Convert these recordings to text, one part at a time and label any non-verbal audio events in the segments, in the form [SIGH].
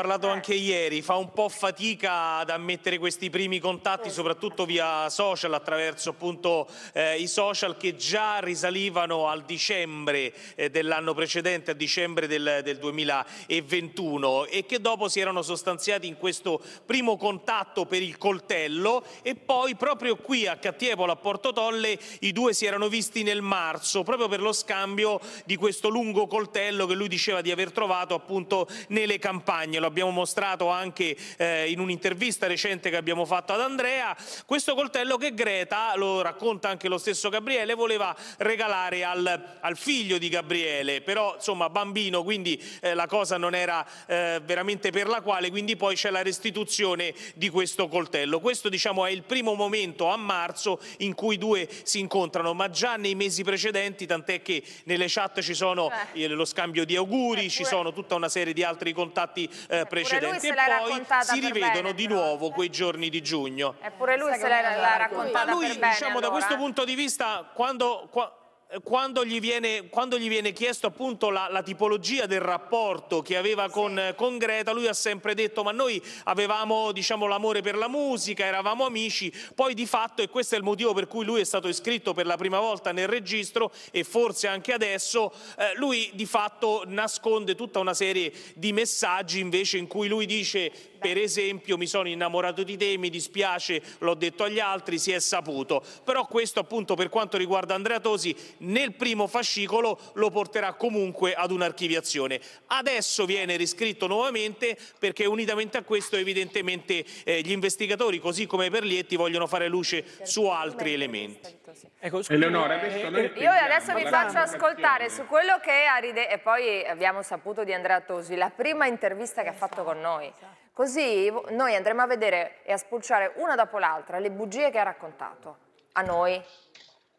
parlato eh. anche ieri, fa un po' fatica ad ammettere questi primi contatti, eh. soprattutto via social, attraverso appunto eh, i social che già risalivano al dicembre eh, dell'anno precedente, a dicembre del, del 2021 e che dopo si erano sostanziati in questo primo contatto per il coltello e poi proprio qui a Cattiepolo, a Portotolle, i due si erano visti nel marzo, proprio per lo scambio di questo lungo coltello che lui diceva di aver trovato appunto nelle campagne. Lo abbiamo mostrato anche eh, in un'intervista recente che abbiamo fatto ad Andrea, questo coltello che Greta, lo racconta anche lo stesso Gabriele, voleva regalare al, al figlio di Gabriele, però insomma bambino, quindi eh, la cosa non era eh, veramente per la quale, quindi poi c'è la restituzione di questo coltello. Questo diciamo è il primo momento a marzo in cui i due si incontrano, ma già nei mesi precedenti, tant'è che nelle chat ci sono lo scambio di auguri, eh, ci sono tutta una serie di altri contatti eh, eh, precedenti e poi si rivedono bene, di nuovo eh. quei giorni di giugno. Eppure lui se l'ha raccontata Ma lui, diciamo, bene, da questo punto di vista, quando... Qua, quando gli, viene, quando gli viene, chiesto appunto la, la, tipologia del rapporto che aveva con, eh, con, Greta, lui ha sempre detto ma noi avevamo diciamo, l'amore per la musica, eravamo amici, poi di fatto, e questo è il motivo per cui lui è stato iscritto per la prima volta nel registro e forse anche adesso, eh, lui di fatto nasconde tutta una serie di messaggi invece in cui lui dice per esempio mi sono innamorato di te, mi dispiace, l'ho detto agli altri, si è saputo. Però questo appunto per quanto riguarda Andrea Tosi nel primo fascicolo lo porterà comunque ad un'archiviazione. Adesso viene riscritto nuovamente perché unitamente a questo evidentemente eh, gli investigatori, così come Perlietti, vogliono fare luce certo. su altri elementi. Ecco, scusa, ecco, Eleonora, eh, eh, io adesso vi faccio ascoltare su quello che ha ridetto e poi abbiamo saputo di Andrea Tosi, la prima intervista che ha fatto con noi. Esatto. Così noi andremo a vedere e a spulciare una dopo l'altra le bugie che ha raccontato a noi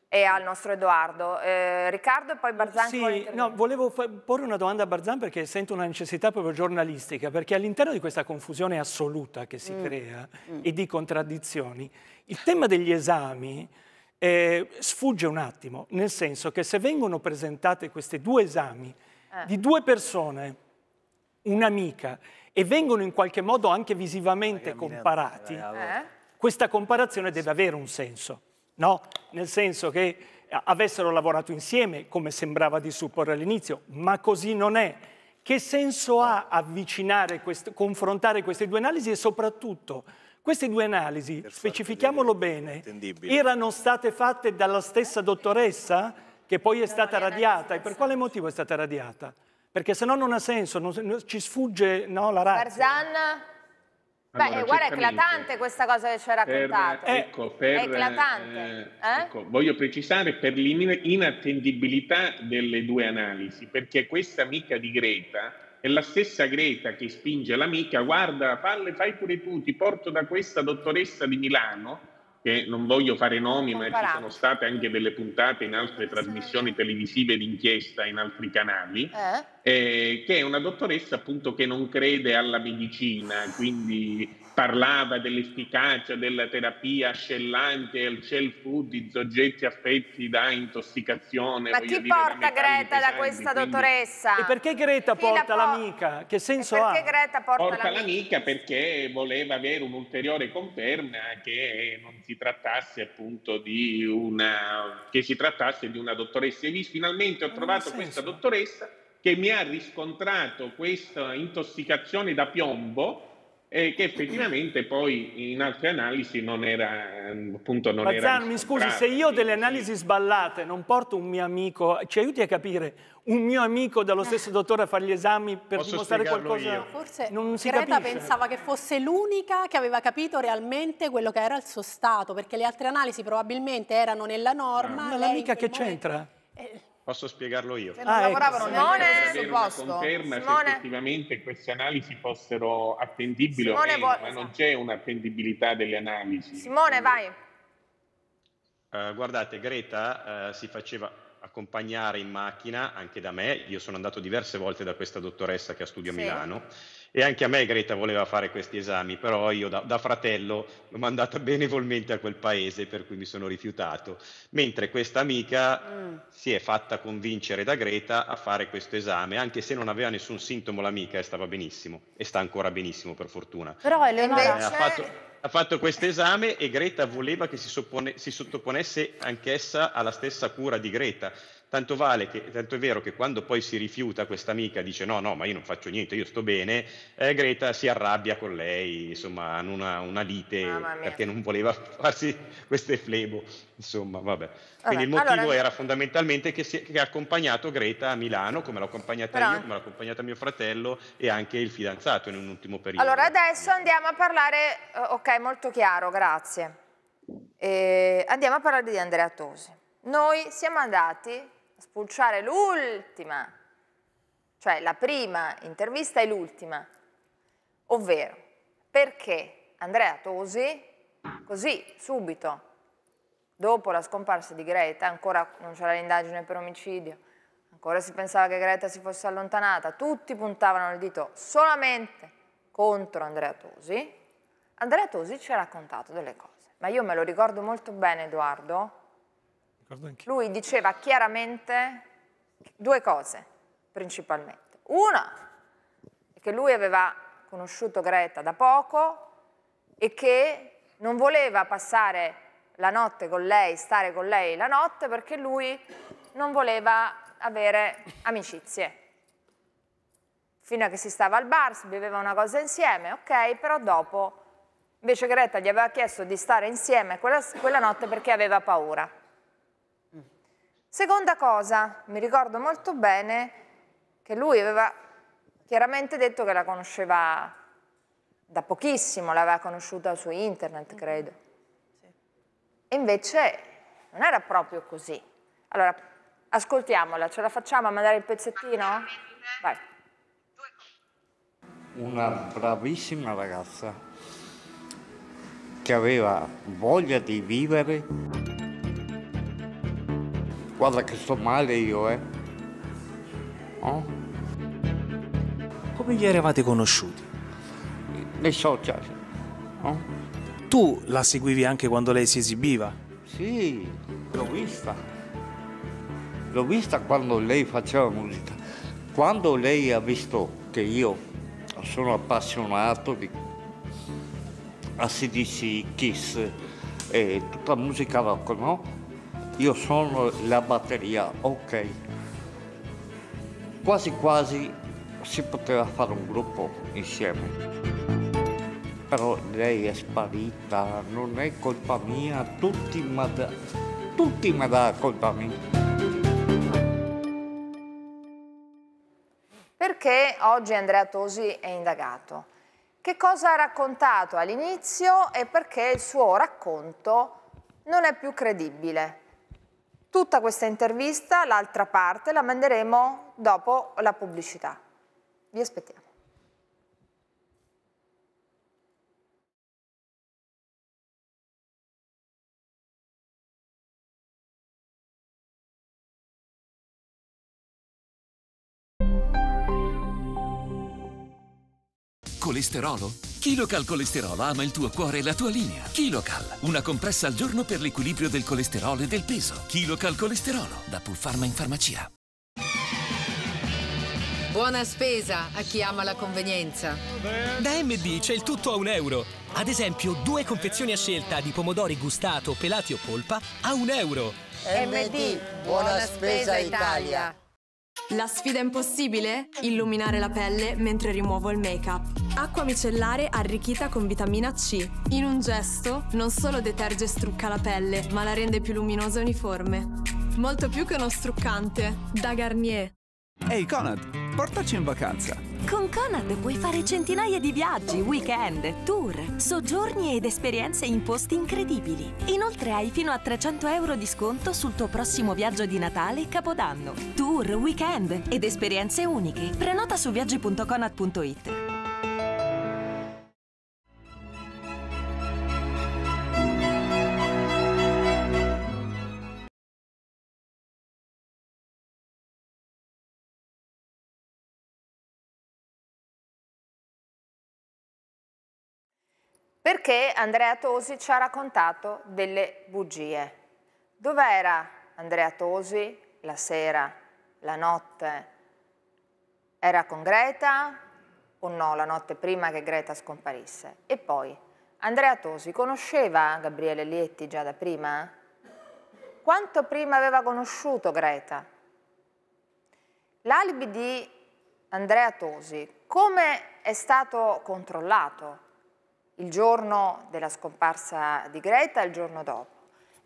e al nostro Edoardo. Eh, Riccardo e poi Barzan. Sì, no, volevo porre una domanda a Barzan perché sento una necessità proprio giornalistica, perché all'interno di questa confusione assoluta che si mm. crea mm. e di contraddizioni, il tema degli esami eh, sfugge un attimo, nel senso che se vengono presentate questi due esami eh. di due persone, un'amica e vengono in qualche modo anche visivamente comparati, eh, eh? questa comparazione deve avere un senso, no? Nel senso che eh, avessero lavorato insieme, come sembrava di supporre all'inizio, ma così non è. Che senso ha avvicinare, questo, confrontare queste due analisi e soprattutto queste due analisi, specifichiamolo bene, erano state fatte dalla stessa dottoressa che poi è stata radiata? E per quale motivo è stata radiata? Perché se no non ha senso, non, ci sfugge no, la razza. Barzanna? Beh, allora, eh, guarda, è eclatante questa cosa che ci ha raccontato. Per, eh, ecco, per, è eclatante. Eh, eh? ecco, voglio precisare per l'inattendibilità delle due analisi, perché questa amica di Greta è la stessa Greta che spinge l'amica, guarda, falle, fai pure tu, ti porto da questa dottoressa di Milano, che non voglio fare nomi, ma ci sono state anche delle puntate in altre trasmissioni televisive d'inchiesta in altri canali, eh? Eh, che è una dottoressa appunto che non crede alla medicina, quindi parlava dell'efficacia della terapia ascellante al cell food di soggetti affetti da intossicazione. Ma chi porta Greta pesanti, da questa quindi... dottoressa? E perché Greta chi porta la po l'amica? Che senso perché ha? Perché Greta porta, porta l'amica? Perché voleva avere un'ulteriore conferma che non si trattasse appunto di una... che si trattasse di una dottoressa. E lì finalmente ho trovato questa dottoressa che mi ha riscontrato questa intossicazione da piombo e che effettivamente poi in altre analisi non era ehm, appunto non Bazzano, mi scusi, se io delle analisi sballate non porto un mio amico, ci aiuti a capire un mio amico dallo stesso dottore a fare gli esami per Posso dimostrare qualcosa io. forse non si Greta capisce. pensava che fosse l'unica che aveva capito realmente quello che era il suo stato perché le altre analisi probabilmente erano nella norma ma l'amica che momento... c'entra? Eh, Posso spiegarlo io? Se non ah, ecco. lavoravano ecco. Simone, avere conferma Simone. se effettivamente queste analisi fossero attendibili Simone o meno, vuole... ma non c'è un'attendibilità delle analisi. Simone, vai. Uh, guardate, Greta uh, si faceva accompagnare in macchina anche da me, io sono andato diverse volte da questa dottoressa che ha studio a sì. Milano e anche a me Greta voleva fare questi esami, però io da, da fratello l'ho mandata [LAUGHS] benevolmente a quel paese, per cui mi sono rifiutato. Mentre questa amica mm. si è fatta convincere da Greta a fare questo esame, anche se non aveva nessun sintomo l'amica e stava benissimo, e sta ancora benissimo per fortuna. Però è Invece... Ha fatto ha fatto questo esame e Greta voleva che si, soppone, si, sottoponesse anch'essa alla stessa cura di Greta. Tanto, vale che, tanto è vero che quando poi si rifiuta questa amica, dice no, no, ma io non faccio niente, io sto bene, eh, Greta si arrabbia con lei, insomma, hanno una, una lite perché non voleva farsi queste flebo, insomma, vabbè. Quindi il motivo allora... era fondamentalmente che, ha accompagnato Greta a Milano, come l'ho accompagnata Però... io, come l'ha accompagnata mio fratello e anche il fidanzato in un ultimo periodo. Allora adesso andiamo a parlare, eh, ok, molto chiaro, grazie. Eh, andiamo a parlare di Andrea Tosi. Noi siamo andati spulciare l'ultima, cioè la prima intervista e l'ultima, ovvero perché Andrea Tosi, così subito, dopo la scomparsa di Greta, ancora non c'era l'indagine per omicidio, ancora si pensava che Greta si fosse allontanata, tutti puntavano il dito solamente contro Andrea Tosi, Andrea Tosi ci ha raccontato delle cose. Ma io me lo ricordo molto bene, Edoardo, lui diceva chiaramente due cose principalmente. Una è che lui aveva conosciuto Greta da poco e che non voleva passare la notte con lei, stare con lei la notte perché lui non voleva avere amicizie. Fino a che si stava al bar, si beveva una cosa insieme, ok, però dopo invece Greta gli aveva chiesto di stare insieme quella, quella notte perché aveva paura. Seconda cosa, mi ricordo molto bene che lui aveva chiaramente detto che la conosceva da pochissimo, l'aveva conosciuta su internet, mm-hmm. credo. E invece non era proprio così. Allora, ascoltiamola, ce la facciamo a mandare il pezzettino? Vai. Una bravissima ragazza che aveva voglia di vivere. Guarda che sto male io, eh. Oh? Come vi eravate conosciuti? Nei social. Oh? Tu la seguivi anche quando lei si esibiva? Sì, l'ho vista. L'ho vista quando lei faceva musica. Quando lei ha visto che io sono appassionato di ACDC, Kiss e tutta musica rock, no? io sono la batteria, ok. Quasi quasi si poteva fare un gruppo insieme. Però lei è sparita, non è colpa mia, tutti mi da, tutti mi dà colpa mia. Perché oggi Andrea Tosi è indagato? Che cosa ha raccontato all'inizio e perché il suo racconto non è più credibile? Tutta questa intervista, l'altra parte, la manderemo dopo la pubblicità. Vi aspettiamo. Colesterolo? Kilocal Colesterolo ama il tuo cuore e la tua linea. Kilocal, una compressa al giorno per l'equilibrio del colesterolo e del peso. Kilocal Colesterolo, da Pulpharma in farmacia. Buona spesa a chi ama la convenienza. Da MD c'è il tutto a un euro. Ad esempio, due confezioni a scelta di pomodori gustato, pelati o polpa a un euro. MD, buona spesa Italia. La sfida impossibile? Illuminare la pelle mentre rimuovo il make-up. Acqua micellare arricchita con vitamina C. In un gesto, non solo deterge e strucca la pelle, ma la rende più luminosa e uniforme. Molto più che uno struccante. Da Garnier. Ehi hey Conad, portaci in vacanza! Con Conad puoi fare centinaia di viaggi, weekend, tour, soggiorni ed esperienze in posti incredibili. Inoltre hai fino a 300 euro di sconto sul tuo prossimo viaggio di Natale e Capodanno. Tour, weekend ed esperienze uniche. Prenota su viaggi.conad.it. perché Andrea Tosi ci ha raccontato delle bugie. Dov'era Andrea Tosi la sera, la notte? Era con Greta o no la notte prima che Greta scomparisse? E poi, Andrea Tosi conosceva Gabriele Lietti già da prima? Quanto prima aveva conosciuto Greta? L'alibi di Andrea Tosi come è stato controllato? il giorno della scomparsa di Greta e il giorno dopo.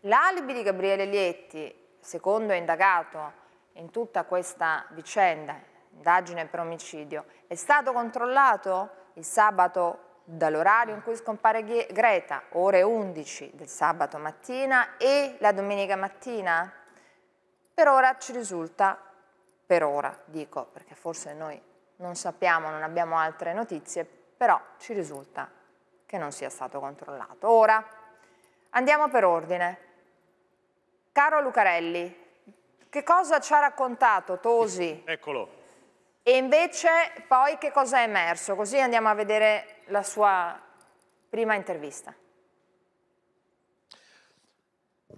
L'alibi di Gabriele Lietti, secondo indagato in tutta questa vicenda, indagine per omicidio, è stato controllato il sabato dall'orario in cui scompare Greta, ore 11 del sabato mattina e la domenica mattina? Per ora ci risulta, per ora dico, perché forse noi non sappiamo, non abbiamo altre notizie, però ci risulta che non sia stato controllato. Ora, andiamo per ordine. Caro Lucarelli, che cosa ci ha raccontato Tosi? Eccolo. E invece poi che cosa è emerso? Così andiamo a vedere la sua prima intervista.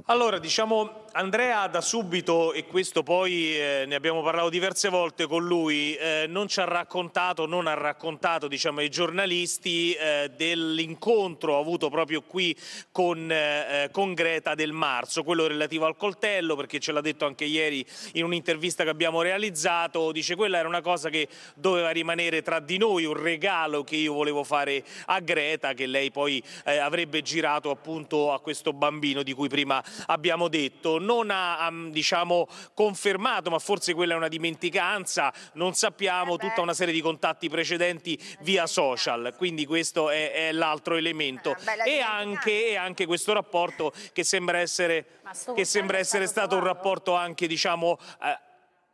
Allora, diciamo, Andrea da subito, e questo poi eh, ne abbiamo parlato diverse volte con lui, eh, non ci ha raccontato, non ha raccontato diciamo, ai giornalisti eh, dell'incontro avuto proprio qui con, eh, eh, con, Greta del marzo, quello relativo al coltello, perché ce l'ha detto anche ieri in un'intervista che abbiamo realizzato, dice quella era una cosa che doveva rimanere tra di noi, un regalo che io volevo fare a Greta, che lei poi eh, avrebbe girato appunto a questo bambino di cui prima abbiamo detto non ha diciamo, confermato, ma forse quella è una dimenticanza, non sappiamo, eh tutta una serie di contatti precedenti via social, quindi questo è, è l'altro elemento. Ah, e anche, e anche, questo rapporto che sembra essere, che sembra essere stato un rapporto anche diciamo, eh,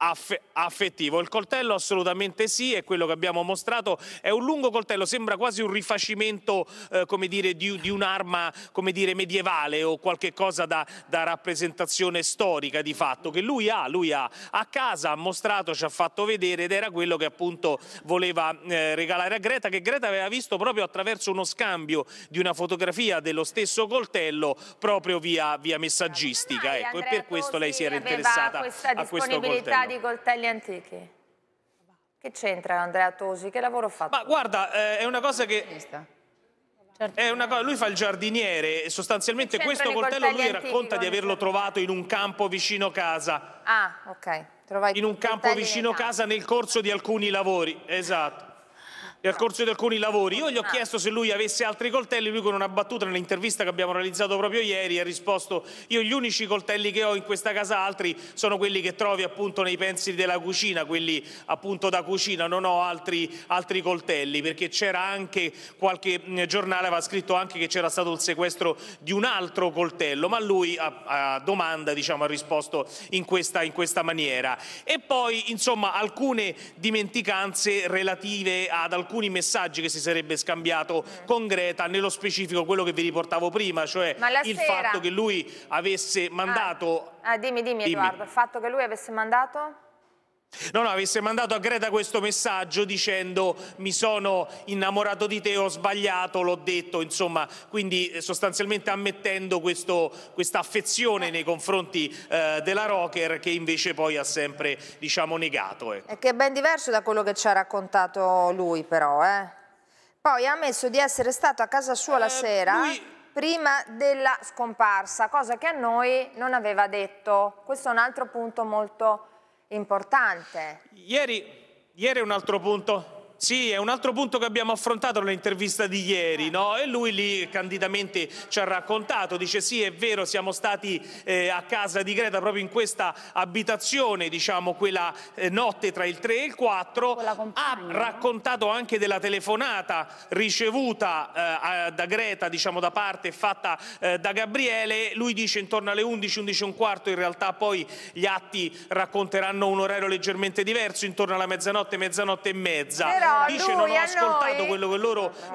aff affettivo. Il coltello assolutamente sì, è quello che abbiamo mostrato, è un lungo coltello, sembra quasi un rifacimento eh, come dire, di, di un'arma come dire, medievale o qualche cosa da, da, rappresentazione storica di fatto, che lui ha, lui ha a casa, ha mostrato, ci ha fatto vedere ed era quello che appunto voleva eh, regalare a Greta, che Greta aveva visto proprio attraverso uno scambio di una fotografia dello stesso coltello proprio via, via messaggistica. Ecco, e per questo lei si era interessata a questo coltello di coltelli antichi? Che c'entra Andrea Tosi? Che lavoro fa? Ma guarda, eh, è una cosa che... È Una cosa, lui fa il giardiniere e sostanzialmente questo coltello lui racconta di averlo trovato in un campo vicino casa. Ah, ok. Trovai in un campo vicino casa nel corso di alcuni lavori, esatto nel corso di alcuni lavori. Io gli ho ah. chiesto se lui avesse altri coltelli, lui con una battuta nell'intervista che abbiamo realizzato proprio ieri ha risposto io gli unici coltelli che ho in questa casa altri sono quelli che trovi appunto nei pensili della cucina, quelli appunto da cucina, non ho altri, altri coltelli perché c'era anche qualche mm, giornale aveva scritto anche che c'era stato il sequestro di un altro coltello, ma lui a, a domanda diciamo, ha risposto in questa, in questa maniera. E poi insomma alcune dimenticanze relative ad alcuni alcuni messaggi che si sarebbe scambiato mm. con Greta, nello specifico quello che vi riportavo prima, cioè il sera... fatto che lui avesse mandato... Ah. ah dimmi, dimmi, dimmi Edoardo, il fatto che lui avesse mandato... No, no, avesse mandato a Greta questo messaggio dicendo mi sono innamorato di te, ho sbagliato, l'ho detto, insomma, quindi eh, sostanzialmente ammettendo questa affezione nei confronti eh, della rocker che invece poi ha sempre, diciamo, negato. Eh. che è ben diverso da quello che ci ha raccontato lui però, eh. Poi ha ammesso di essere stato a casa sua la eh, sera... Lui prima della scomparsa, cosa che a noi non aveva detto. Questo è un altro punto molto importante importante. Ieri, ieri un altro punto sì, è un altro punto che abbiamo affrontato nell'intervista di ieri, no? E lui lì candidamente ci ha raccontato, dice sì, è vero, siamo stati eh, a casa di Greta proprio in questa abitazione, diciamo, quella eh, notte tra il 3 e il 4, ha raccontato anche della telefonata ricevuta eh, da Greta, diciamo, da parte fatta eh, da Gabriele, lui dice intorno alle 11, 11 e un quarto, in realtà poi gli atti racconteranno un orario leggermente diverso, intorno alla mezzanotte, mezzanotte e mezza. Però dice non ho ascoltato quello che loro